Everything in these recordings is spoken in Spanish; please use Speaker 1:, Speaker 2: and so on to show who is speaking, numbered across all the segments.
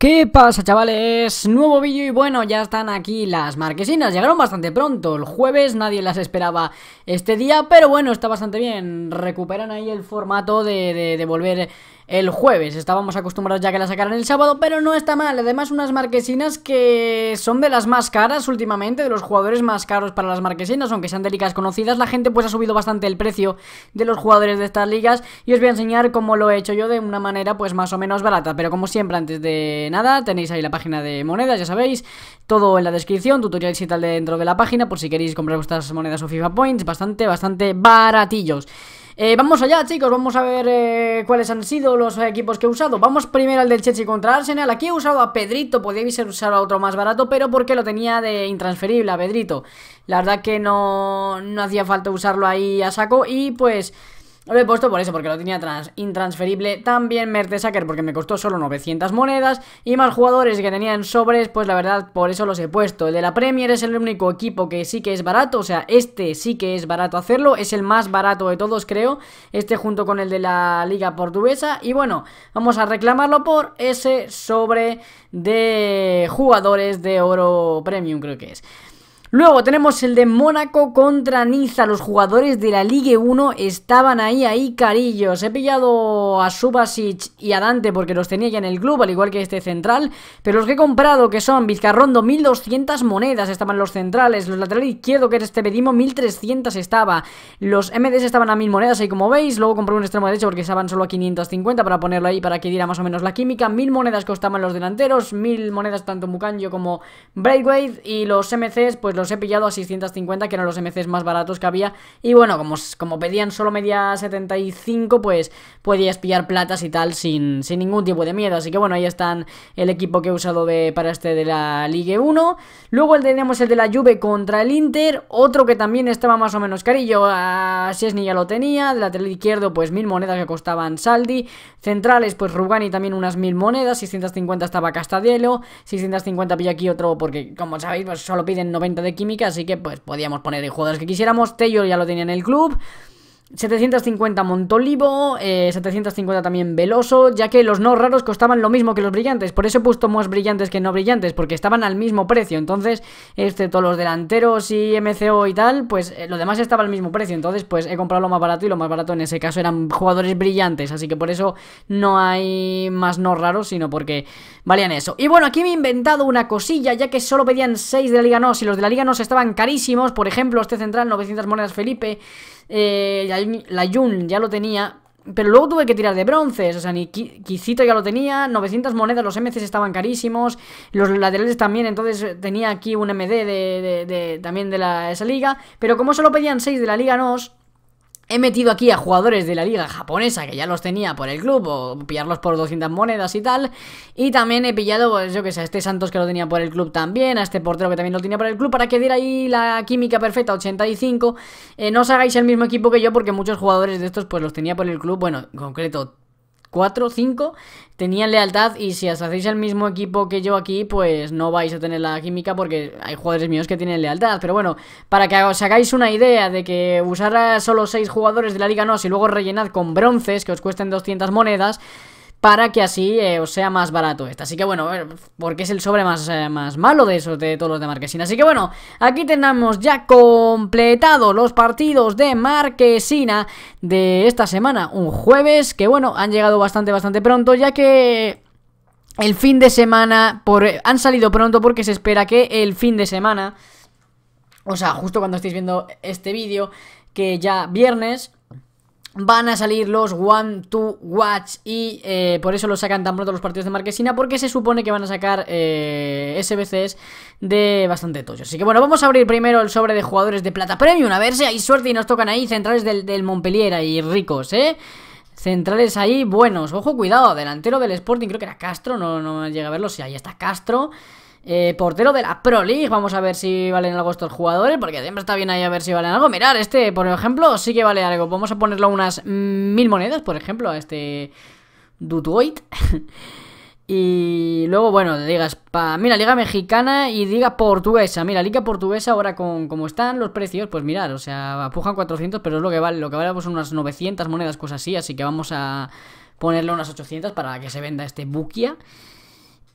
Speaker 1: ¿Qué pasa chavales? Nuevo vídeo y bueno, ya están aquí las marquesinas, llegaron bastante pronto, el jueves nadie las esperaba este día, pero bueno, está bastante bien, recuperan ahí el formato de, de, volver el jueves. Estábamos acostumbrados ya que la sacaran el sábado, pero no está mal. Además, unas marquesinas que son de las más caras últimamente, de los jugadores más caros para las marquesinas, aunque sean de ligas conocidas, la gente pues ha subido bastante el precio de los jugadores de estas ligas y os voy a enseñar cómo lo he hecho yo de una manera pues más o menos barata. Pero como siempre, antes de nada, tenéis ahí la página de monedas, ya sabéis, todo en la descripción, tutoriales y tal dentro de la página por si queréis comprar vuestras monedas o FIFA Points, bastante, bastante baratillos. Eh, vamos allá, chicos, vamos a ver eh, cuáles han sido los equipos que he usado. Vamos primero al del Chelsea contra Arsenal. Aquí he usado a Pedrito, podíais usar a otro más barato, pero porque lo tenía de intransferible a Pedrito. La verdad que no, no hacía falta usarlo ahí a saco y pues... Lo he puesto por eso, porque lo tenía intransferible. También Mertesacker, porque me costó solo 900 monedas. Y más jugadores que tenían sobres, pues la verdad, por eso los he puesto. El de la Premier es el único equipo que sí que es barato. O sea, este sí que es barato hacerlo. Es el más barato de todos, creo. Este junto con el de la Liga Portuguesa. Y bueno, vamos a reclamarlo por ese sobre de jugadores de oro premium, creo que es. Luego tenemos el de Mónaco contra Niza. Los jugadores de la Ligue 1 estaban ahí, ahí carillos. He pillado a Subasic y a Dante porque los tenía ya en el club, al igual que este central. Pero los que he comprado, que son Vizcarrondo, 1200 monedas estaban los centrales. Los laterales izquierdo, que es este pedimos 1300 estaba. Los MDs estaban a 1000 monedas, ahí como veis. Luego compré un extremo derecho porque estaban solo a 550 para ponerlo ahí para que diera más o menos la química. 1000 monedas costaban los delanteros, 1000 monedas tanto Mukanjo como Braithwaite. Y los MCs, pues los he pillado a 650, que eran los MCs más baratos que había. Y bueno, como, como pedían solo media 75, pues podías pillar platas y tal sin, ningún tipo de miedo. Así que bueno, ahí están el equipo que he usado para este de la Ligue 1. Luego tenemos el de la Juve contra el Inter, otro que también estaba más o menos carillo. A ni ya lo tenía, del lateral izquierdo pues mil monedas que costaban Saldi. Centrales pues Rugani también unas mil monedas, 650 estaba Castadielo, 650 pilla aquí otro porque como sabéis pues solo piden 90 de química, así que pues podíamos poner el jugadores que quisiéramos. Taylor ya lo tenía en el club. 750 Montolivo, 750 eh, también Veloso, ya que los no raros costaban lo mismo que los brillantes, por eso he puesto más brillantes que no brillantes, porque estaban al mismo precio, entonces, excepto los delanteros y MCO y tal, pues eh, lo demás estaba al mismo precio, entonces pues he comprado lo más barato y lo más barato en ese caso eran jugadores brillantes, así que por eso no hay más no raros, sino porque valían eso. Y bueno, aquí me he inventado una cosilla, ya que solo pedían 6 de la Liga NOS y los de la Liga NOS estaban carísimos, por ejemplo, este central 900 monedas Felipe... Eh, la Jun ya lo tenía. Pero luego tuve que tirar de bronces, o sea, ni ya lo tenía, 900 monedas, los MCs estaban carísimos, los laterales también, entonces eh, tenía aquí un MD de, también de la, esa liga, pero como solo pedían 6 de la liga NOS, He metido aquí a jugadores de la liga japonesa que ya los tenía por el club o pillarlos por 200 monedas y tal. Y también he pillado, pues, yo que sé, a este Santos que lo tenía por el club también, a este portero que también lo tenía por el club para que diera ahí la química perfecta 85. Eh, no os hagáis el mismo equipo que yo porque muchos jugadores de estos pues los tenía por el club. Bueno, en concreto 4, 5 tenían lealtad y si os hacéis el mismo equipo que yo aquí, pues no vais a tener la química porque hay jugadores míos que tienen lealtad. Pero bueno, para que os hagáis una idea de que usar a solo 6 jugadores de la liga no, si luego rellenad con bronces que os cuesten 200 monedas para que así eh, os sea más barato esta, Así que bueno, porque es el sobre más, eh, más malo de esos de todos los de Marquesina. Así que bueno, aquí tenemos ya completados los partidos de Marquesina de esta semana, un jueves, que bueno, han llegado bastante, bastante pronto, ya que el fin de semana, por, han salido pronto porque se espera que el fin de semana, o sea, justo cuando estéis viendo este vídeo, que ya viernes van a salir los One Two, Watch y eh, por eso los sacan tan pronto los partidos de Marquesina, porque se supone que van a sacar eh, SBCs de bastante tocho. Así que bueno, vamos a abrir primero el sobre de jugadores de Plata Premium, a ver si hay suerte y nos tocan ahí centrales del, Montpellier ahí ricos, ¿eh? Centrales ahí buenos, ojo, cuidado, delantero del Sporting, creo que era Castro, no, no llega a verlo, si sí, ahí está Castro eh, portero de la Pro League. Vamos a ver si valen algo estos jugadores, porque siempre está bien ahí a ver si valen algo. Mirar, este, por ejemplo, sí que vale algo. Vamos a ponerlo unas mm, mil monedas, por ejemplo, a este Dutuoit. Y luego, bueno, digas para... Mira, liga mexicana y diga portuguesa. Mira, liga portuguesa ahora con como están los precios, pues mirad, o sea, apujan 400, pero es lo que vale. Lo que vale pues unas 900 monedas, cosas así. Así que vamos a ponerle unas 800 para que se venda este Bukia.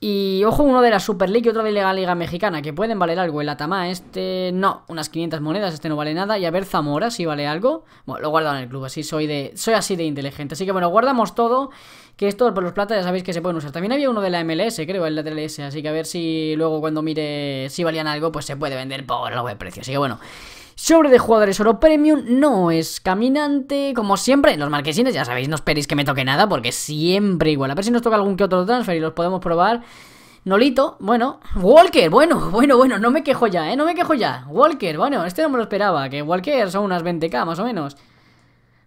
Speaker 1: Y ojo, uno de la Super League y otro de la Liga Mexicana, que pueden valer algo. El Atama este no, unas 500 monedas, este no vale nada. Y a ver, Zamora, si vale algo. Bueno, lo guardo en el club, así soy de soy así de inteligente. Así que bueno, guardamos todo. Que esto por los plata, ya sabéis que se pueden usar. También había uno de la MLS, creo, el de la MLS. Así que a ver si luego cuando mire si valían algo, pues se puede vender por algo de precio. Así que bueno sobre de jugadores oro premium, no es caminante, como siempre, los marquesines, ya sabéis, no esperéis que me toque nada, porque siempre igual, a ver si nos toca algún que otro transfer y los podemos probar, Nolito, bueno, Walker, bueno, bueno, bueno, no me quejo ya, eh, no me quejo ya, Walker, bueno, este no me lo esperaba, que Walker son unas 20k más o menos,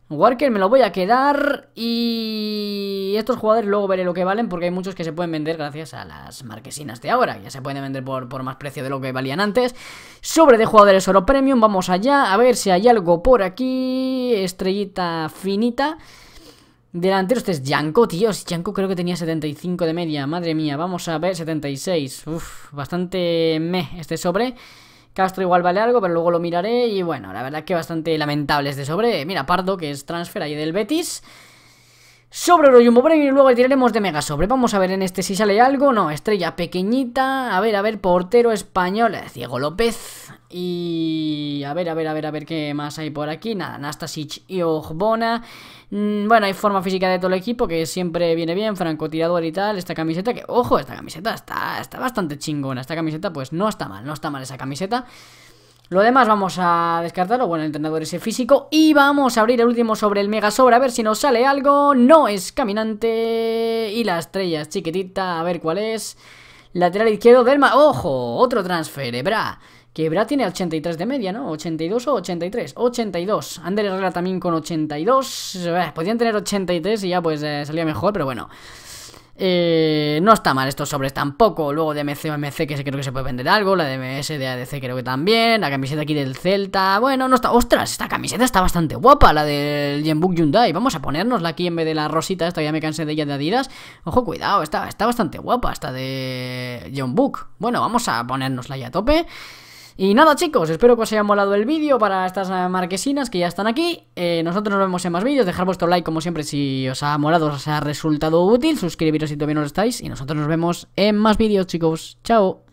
Speaker 1: Walker me lo voy a quedar y estos jugadores luego veré lo que valen porque hay muchos que se pueden vender gracias a las marquesinas de ahora, ya se pueden vender por, por más precio de lo que valían antes. Sobre de jugadores oro premium, vamos allá, a ver si hay algo por aquí, estrellita finita. Delantero este es Yanko, tío, Yanko creo que tenía 75 de media, madre mía, vamos a ver, 76, uf bastante meh este sobre. Castro igual vale algo, pero luego lo miraré. Y bueno, la verdad que bastante lamentables de sobre. Mira, Pardo, que es transfer ahí del Betis sobre oro jumbo y luego tiraremos de mega sobre. Vamos a ver en este si sale algo. No, estrella pequeñita. A ver, a ver, portero español, eh, Diego López. Y a ver, a ver, a ver, a ver qué más hay por aquí. Nada, Nastasic y Ojbona. Mm, bueno, hay forma física de todo el equipo que siempre viene bien, francotirador y tal. Esta camiseta que, ojo, esta camiseta está, está bastante chingona. Esta camiseta, pues no está mal, no está mal esa camiseta. Lo demás vamos a descartarlo. Bueno, el entrenador ese físico. Y vamos a abrir el último sobre el Mega Sobre. A ver si nos sale algo. No es caminante. Y la estrella chiquitita. A ver cuál es. Lateral izquierdo del... ¡Ojo! Otro transfer, Bra. Que tiene 83 de media, ¿no? 82 o 83. 82. Ander Herrera también con 82. Eh, podían tener 83 y ya pues eh, salía mejor, pero bueno. Eh, no está mal estos sobres tampoco. Luego de MC o MC, que creo que se puede vender algo. La de MS de ADC creo que también. La camiseta aquí del Celta. Bueno, no está. ¡Ostras! Esta camiseta está bastante guapa, la del Jenbuk Hyundai. Vamos a ponernosla aquí en vez de la rosita. esto ya me cansé de ella de Adidas. Ojo, cuidado, está, está bastante guapa esta de Jungbuk. Bueno, vamos a ponernosla ya a tope. Y nada chicos, espero que os haya molado el vídeo para estas eh, marquesinas que ya están aquí. Eh, nosotros nos vemos en más vídeos, dejar vuestro like como siempre si os ha molado, os ha resultado útil, suscribiros si todavía no lo estáis y nosotros nos vemos en más vídeos chicos. Chao.